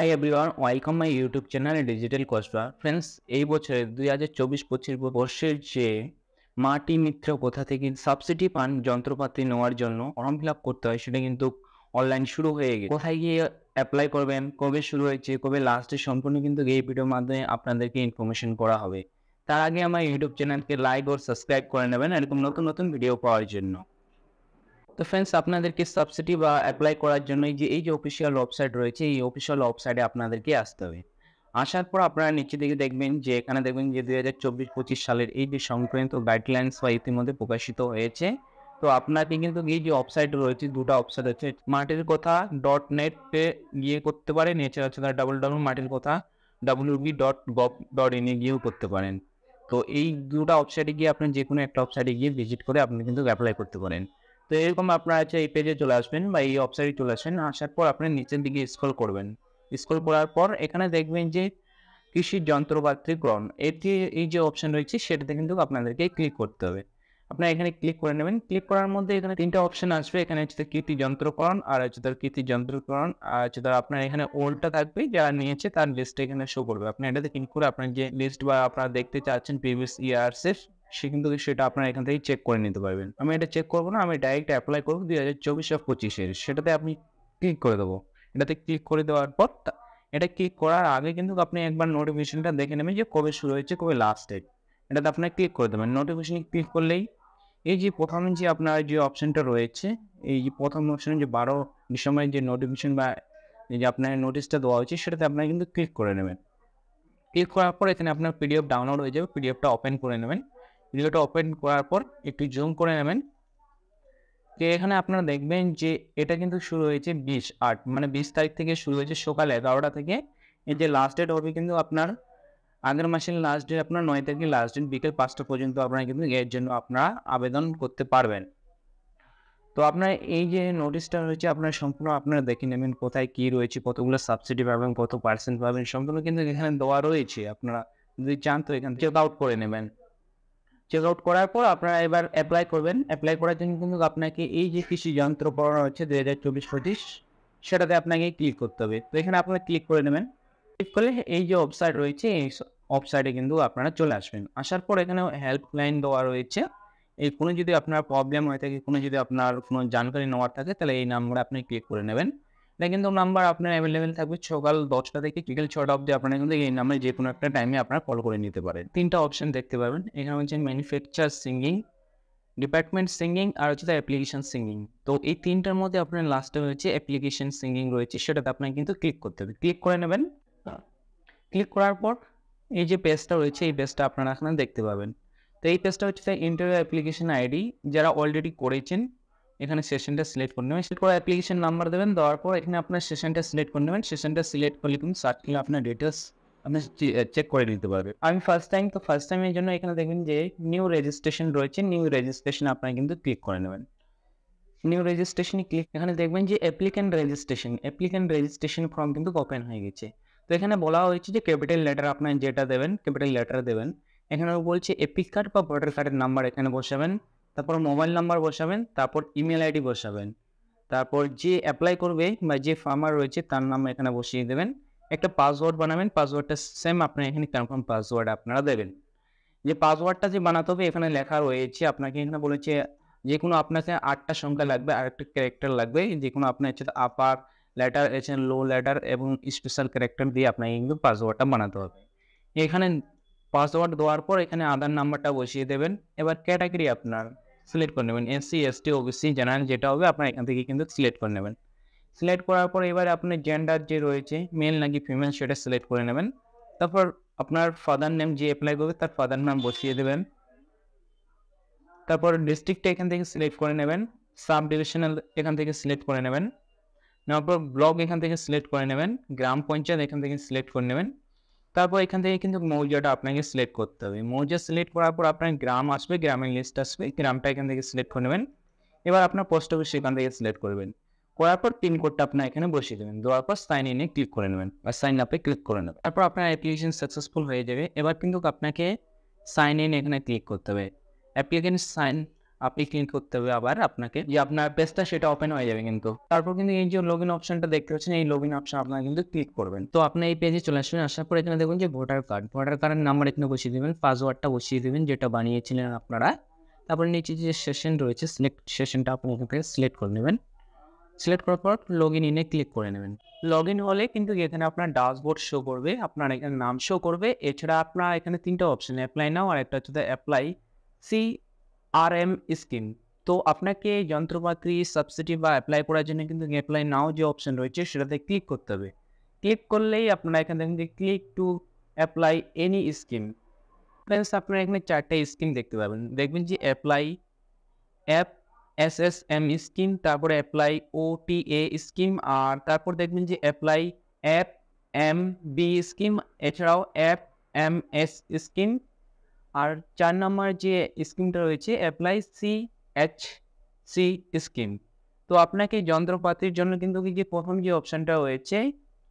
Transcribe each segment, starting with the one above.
high everyone welcome my YouTube channel digital Kasba friends এই বছরে দুই হাজার চব্বিশ পঁচিশ বর্ষের যে মাটি মিত্র কোথা থেকে সাবসিডি পান যন্ত্রপাতি নেওয়ার জন্য ফর্ম ফিল আপ করতে হয় সেটা কিন্তু অনলাইন শুরু হয়ে গেছে কোথায় গিয়ে অ্যাপ্লাই করবেন কবে শুরু হয়েছে কবে লাস্টে সম্পূর্ণ কিন্তু এই ভিডিওর মাধ্যমে আপনাদেরকে ইনফরমেশন করা হবে তার আগে আমার ইউটিউব চ্যানেলকে লাইক ও সাবস্ক্রাইব করে নেবেন এরকম নতুন নতুন ভিডিও পাওয়ার জন্য তো ফ্রেন্ডস আপনাদেরকে সাবসিডি বা অ্যাপ্লাই করার জন্য যে এই যে অফিসিয়াল ওয়েবসাইট রয়েছে এই অফিসিয়াল ওয়েবসাইটে আপনাদেরকে আসতে হবে আসার পর আপনারা নিচে দিকে দেখবেন যে এখানে দেখবেন যে দুই হাজার চব্বিশ পঁচিশ সালের এই যে সংক্রান্ত গাইডলাইন্স বা ইতিমধ্যে প্রকাশিত হয়েছে তো আপনাকে কিন্তু এই যে ওয়েবসাইট রয়েছে দুটো ওয়েবসাইট আছে মাটির কথা ডট নেটে গিয়ে করতে পারেন এছাড়া হচ্ছে তারা ডাবল ডাবল মাটির কথা W B dot gov dot ইনে গিয়েও করতে পারেন তো এই দুটো ওয়েবসাইটে গিয়ে আপনি যে কোনো একটা ওয়েবসাইটে গিয়ে ভিজিট করে আপনি কিন্তু অ্যাপ্লাই করতে পারেন তো এরকম আপনার আছে এই পেজে চলে আসবেন বা এই ওয়েবসাইটে চলে আসবেন আসার পর আপনি নিচের দিকে স্ক্রল করবেন স্ক্রল করার পর এখানে দেখবেন যে কৃষি যন্ত্রপাতি গ্রহণ এটি এই যে অপশন রয়েছে সেটাতে কিন্তু আপনাদেরকে ক্লিক করতে হবে আপনারা এখানে ক্লিক করে নেবেন ক্লিক করার মধ্যে এখানে তিনটা অপশন আসবে এখানে হচ্ছে কৃতি যন্ত্রকরণ আর হচ্ছে তার কৃতি যন্ত্রকরণ আর হচ্ছে তার আপনার এখানে ওল্ডটা থাকবে যারা নিয়েছে তার লিস্ট এখানে শো করবে আপনি এটাতে ক্লিক করে আপনার যে লিস্ট বা আপনারা দেখতে চাচ্ছেন প্রিভিয়াস ইয়ার্সের সে কিন্তু সেটা আপনারা এখান থেকে চেক করে নিতে পারবেন আমি এটা চেক করবো না আমি ডাইরেক্ট অ্যাপ্লাই করবো দুই হাজার চব্বিশ আর পঁচিশের সেটাতে আপনি ক্লিক করে দেবো এটাতে ক্লিক করে দেওয়ার পর এটা ক্লিক করার আগে কিন্তু আপনি একবার নোটিফিকেশানটা দেখে নেবেন যে কবে শুরু হয়েছে কবে লাস্ট ডেট এটাতে আপনাকে ক্লিক করে দেবেন নোটিফিকেশনে ক্লিক করলেই এই যে প্রথম যে আপনার যে অপশানটা রয়েছে এই যে প্রথম অপশানে যে বারো ডিসেম্বরের যে নোটিফিকেশান বা যে আপনার নোটিশটা দেওয়া হয়েছে সেটাতে আপনার কিন্তু ক্লিক করে নেবেন ক্লিক করার পর এখানে আপনার পিডিএফ ডাউনলোড হয়ে যাবে পিডিএফটা ওপেন করে নেবেন ভিডিওটা ওপেন করার পর একটু জুম করে নেবেন তো এখানে আপনারা দেখবেন যে এটা কিন্তু শুরু হয়েছে বিশ আট মানে বিশ তারিখ থেকে শুরু হয়েছে সকাল এগারোটা থেকে এই যে লাস্ট ডেট হবে কিন্তু আপনার আগের মাসের লাস্ট ডেট আপনার নয় তারিখে লাস্ট ডেট বিকেল পাঁচটা পর্যন্ত আপনারা কিন্তু এর জন্য আপনারা আবেদন করতে পারবেন তো আপনার এই যে নোটিশটা রয়েছে আপনার সম্পূর্ণ আপনারা দেখে নেবেন কোথায় কী রয়েছে কতগুলো সাবসিডি পাবেন কত পার্সেন্ট পাবেন সম্পূর্ণ কিন্তু এখানে দেওয়া রয়েছে আপনারা যদি চান তো এখান থেকে চেক আউট করে নেবেন চেক আউট করার পর আপনারা এবার অ্যাপ্লাই করবেন অ্যাপ্লাই করার জন্য কিন্তু আপনাকে এই যে কৃষি যন্ত্র পড়ানো হচ্ছে দু হাজার চব্বিশ পঁচিশ সেটাতে আপনাকে ক্লিক করতে হবে তো এখানে আপনারা ক্লিক করে নেবেন ক্লিক করলে এই যে ওয়েবসাইট রয়েছে এই ওয়েবসাইটে কিন্তু আপনারা চলে আসবেন আসার পর এখানে হেল্পলাইন দেওয়া রয়েছে এই কোনো যদি আপনার প্রবলেম হয়ে থাকে কোনো যদি আপনার কোনো জানকারি নেওয়ার থাকে তাহলে এই নাম্বারে আপনি ক্লিক করে নেবেন এটা কিন্তু নাম্বার আপনার অ্যাভেলেবেল থাকবে সকাল দশটা থেকে বিকেল ছটা অবধি আপনারা কিন্তু এই নাম্বারে যে কোনো একটা টাইমে আপনারা কল করে নিতে পারেন তিনটা অপশন দেখতে পাবেন এখানে হচ্ছে ম্যানুফ্যাকচার সিঙ্গিং ডিপার্টমেন্ট সিঙ্গিং আর হচ্ছে অ্যাপ্লিকেশন সিঙ্গিং তো এই তিনটার মধ্যে আপনার লাস্টে রয়েছে অ্যাপ্লিকেশন সিঙ্গিং রয়েছে সেটাতে আপনাকে কিন্তু ক্লিক করতে হবে ক্লিক করে নেবেন ক্লিক করার পর এই যে পেজটা রয়েছে এই পেজটা আপনারা এখানে দেখতে পাবেন তো এই পেজটা হচ্ছে ইন্টারভিউ অ্যাপ্লিকেশন আইডি যারা অলরেডি করেছেন এখানে সেশনটা সিলেক্ট করে নেবেন সেটা অ্যাপ্লিকেশন নাম্বার দেবেন দেওয়ার পর এখানে আপনার সেশনটা সিলেক্ট করে নেবেন সেশনটা সিলেক্ট করলে কিন্তু সার্চ করলে আপনার ডিটেলস আপনি চেক করে নিতে পারবে আমি ফার্স্ট টাইম তো ফার্স্ট টাইমের জন্য এখানে দেখবেন যে নিউ রেজিস্ট্রেশন রয়েছে নিউ রেজিস্ট্রেশন আপনার কিন্তু ক্লিক করে নেবেন নিউ রেজিস্ট্রেশনে ক্লিক এখানে দেখবেন যে applicant registration applicant registration form কিন্তু ওপেন হয়ে গেছে তো এখানে বলা হয়েছে যে ক্যাপিটাল লেটার আপনার যেটা দেবেন ক্যাপিটাল লেটার দেবেন এখানে বলছে এপিক কার্ড বা ভোটার কার্ডের নাম্বার এখানে বসাবেন তারপর মোবাইল নাম্বার বসাবেন তারপর ইমেল আইডি বসাবেন তারপর যে অ্যাপ্লাই করবে বা যে ফার্মার রয়েছে তার নাম এখানে বসিয়ে দেবেন একটা পাসওয়ার্ড বানাবেন পাসওয়ার্ডটা সেম আপনি এখানে কনফার্ম পাসওয়ার্ড আপনারা দেবেন যে পাসওয়ার্ডটা যে বানাতে হবে এখানে লেখা রয়েছে আপনাকে এখানে বলেছে যে কোনো আপনাকে আটটা সংখ্যা লাগবে আর একটা ক্যারেক্টার লাগবে যে কোনো আপনার হচ্ছে আপার লেটার হচ্ছে লো লেটার এবং স্পেশাল ক্যারেক্টার দিয়ে আপনাকে কিন্তু পাসওয়ার্ডটা বানাতে হবে এখানে পাসওয়ার্ড দেওয়ার পর এখানে আধার নাম্বারটা বসিয়ে দেবেন এবার ক্যাটাগরি আপনার সিলেক্ট করে নেবেন এসসি এসটি ওবিসি জেনারেল যেটা হবে আপনার এখান থেকে কিন্তু সিলেক্ট করে নেবেন সিলেক্ট করার পর এবার আপনার জেন্ডার যে রয়েছে মেল নাকি ফিমেল সেটা সিলেক্ট করে নেবেন তারপর আপনার ফাদার নেম যে অ্যাপ্লাই করবে তার ফাদার নাম বসিয়ে দেবেন তারপর ডিস্ট্রিক্টটা এখান থেকে সিলেক্ট করে নেবেন সাব ডিভিশনাল এখান থেকে সিলেক্ট করে নেবেন তারপর ব্লক এখান থেকে সিলেক্ট করে নেবেন গ্রাম পঞ্চায়েত এখান থেকে সিলেক্ট করে নেবেন তারপর এখান থেকে কিন্তু মৌজাটা আপনাকে সিলেক্ট করতে হবে মৌজা সিলেক্ট করার পর আপনার গ্রাম আসবে গ্রামের লিস্ট আসবে গ্রামটা এখান থেকে সিলেক্ট করে নেবেন এবার আপনার পোস্ট অফিস এখান থেকে সিলেক্ট করবেন করার পর পিনকোডটা আপনার এখানে বসিয়ে দেবেন দেওয়ার পর সাইন ইনে ক্লিক করে নেবেন বা সাইন আপে ক্লিক করে নেবেন তারপর আপনার অ্যাপ্লিকেশন সাকসেসফুল হয়ে যাবে এবার কিন্তু আপনাকে সাইন ইন এখানে ক্লিক করতে হবে অ্যাপ্লিকেশন সাইন আপনি ক্লিক করতে হবে আবার আপনাকে যে আপনার পেজটা সেটা ওপেন হয়ে যাবে কিন্তু তারপর কিন্তু এই যে লগ ইন অপশনটা দেখতে পাচ্ছেন এই লগ ইন অপশন আপনারা কিন্তু ক্লিক করবেন তো আপনি এই পেজে চলে আসবেন আসার পর এখানে দেখুন যে ভোটার কার্ড ভোটার কার্ডের নাম্বার এখানে বসিয়ে দেবেন পাসওয়ার্ডটা বসিয়ে দেবেন যেটা বানিয়েছিলেন আপনারা তারপরে নিচে যে সেশন রয়েছে সিলেক্ট সেশনটা আপনি এখান সিলেক্ট করে নেবেন সিলেক্ট করার পর লগ ইন ইনে ক্লিক করে নেবেন লগ ইন হলে কিন্তু এখানে আপনার ড্যাশবোর্ড শো করবে আপনার এখানে নাম শো করবে এছাড়া আপনার এখানে তিনটা অপশন অ্যাপ্লাই নাও আর একটা হচ্ছে apply C R M scheme তো আপনাকে যন্ত্রপাতি সাবসিডি বা অ্যাপ্লাই করার জন্য কিন্তু অ্যাপ্লাই নাও যে অপশন রয়েছে সেটাতে ক্লিক করতে হবে ক্লিক করলেই আপনারা এখান থেকে click to apply any scheme friends আপনারা এখানে চারটে স্কিম দেখতে পাবেন দেখবেন যে apply app S S M scheme তারপরে apply O T A scheme আর তারপর দেখবেন যে apply app M B scheme এছাড়াও অ্যাপ এম এস স্কিম আর চার নাম্বার যে স্কিমটা রয়েছে apply C H C scheme তো আপনাকে যন্ত্রপাতির জন্য কিন্তু যে প্রথম যে অপশানটা রয়েছে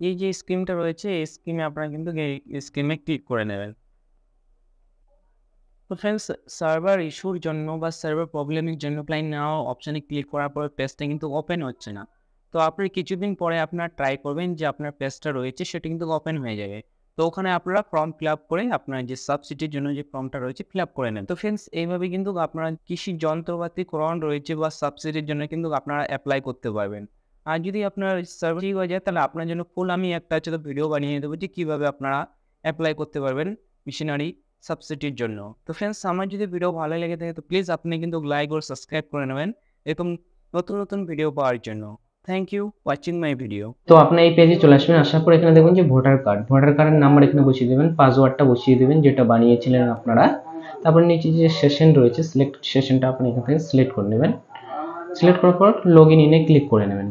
এই যে স্কিমটা রয়েছে এই স্কিমে আপনারা কিন্তু এই স্কিমে ক্লিক করে নেবেন তো ফ্রেন্ডস সার্ভার ইস্যুর জন্য বা সার্ভার প্রবলেমের জন্য প্লাই নেওয়া অপশানে ক্লিক করার পর পেজটা কিন্তু ওপেন হচ্ছে না তো আপনি কিছুদিন পরে আপনার ট্রাই করবেন যে আপনার পেজটা রয়েছে সেটা কিন্তু ওপেন হয়ে যাবে তো ওখানে আপনারা ফর্ম ফিল আপ করে আপনার যে সাবসিডির জন্য যে ফর্মটা রয়েছে ফিল আপ করে নেন তো ফ্রেন্ডস এইভাবে কিন্তু আপনারা কৃষি যন্ত্রপাতি ক্রণ রয়েছে বা সাবসিডির জন্য কিন্তু আপনারা অ্যাপ্লাই করতে পারবেন আর যদি আপনার সার্ভিস ঠিক হয়ে যায় তাহলে আপনার জন্য ফুল আমি একটা ছোট ভিডিও বানিয়ে দেবো যে কীভাবে আপনারা অ্যাপ্লাই করতে পারবেন মিশনারি সাবসিডির জন্য তো ফ্রেন্ডস আমার যদি ভিডিও ভালো লেগে থাকে তো প্লিজ আপনি কিন্তু লাইক ও সাবস্ক্রাইব করে নেবেন এরকম নতুন নতুন ভিডিও পাওয়ার জন্য thank you watching my video তো আপনি এই পেজে চলে আসবেন আসার পর এখানে দেখুন যে ভোটার কার্ড ভোটার কার্ডের নাম্বার এখানে বসিয়ে দেবেন পাসওয়ার্ডটা বসিয়ে দেবেন যেটা বানিয়েছিলেন আপনারা তারপর নিচে যে সেশন রয়েছে সিলেক্ট সেশনটা আপনি এখান থেকে সিলেক্ট করে নেবেন সিলেক্ট করার পর লগ ইনে ক্লিক করে নেবেন